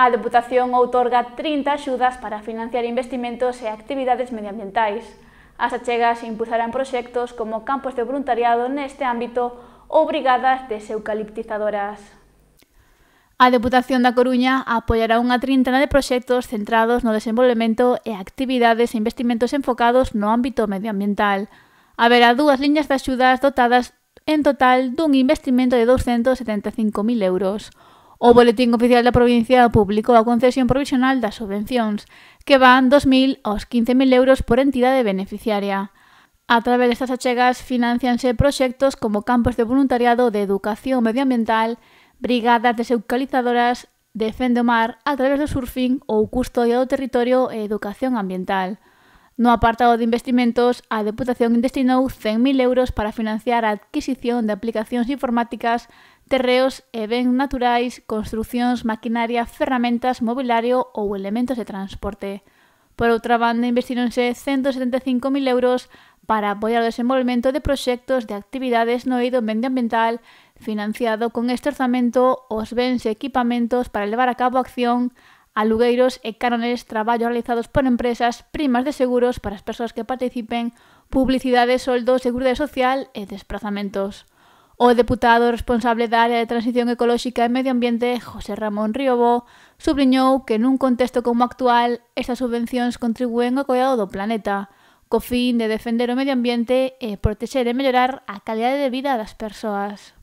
A Deputación outorga 30 axudas para financiar investimentos e actividades medioambientais. As achegas impulsarán proxectos como campos de voluntariado neste ámbito ou brigadas deseucaliptizadoras. A Deputación da Coruña apoiará unha trintena de proxectos centrados no desenvolvemento e actividades e investimentos enfocados no ámbito medioambiental. Haberá dúas liñas de axudas dotadas en total dun investimento de 275.000 euros. O Boletín Oficial da Provincia publicou a concesión provisional das subvencións, que van 2.000 aos 15.000 euros por entidade beneficiaria. A través destas achegas financianse proxectos como campos de voluntariado de educación medioambiental, brigadas deseucalizadoras, defende o mar a través do surfing ou custodia do territorio e educación ambiental. No apartado de investimentos, a Deputación destinou 100.000 euros para financiar a adquisición de aplicacións informáticas, terreos e ben naturais, construcións, maquinaria, ferramentas, mobiliario ou elementos de transporte. Por outra banda, investironse 175.000 euros para apoiar o desenvolvemento de proxectos de actividades no eido medioambiental, financiado con este orzamento os bens e equipamentos para levar a cabo a acción alugueiros e cánones, traballos realizados por empresas, primas de seguros para as persoas que participen, publicidade, soldo, seguridade social e desplazamentos. O deputado responsable da área de transición ecolóxica e medio ambiente, José Ramón Riobó, subliñou que nun contexto como actual, estas subvencións contribúen ao cuidado do planeta, co fin de defender o medio ambiente e protexer e mellorar a calidade de vida das persoas.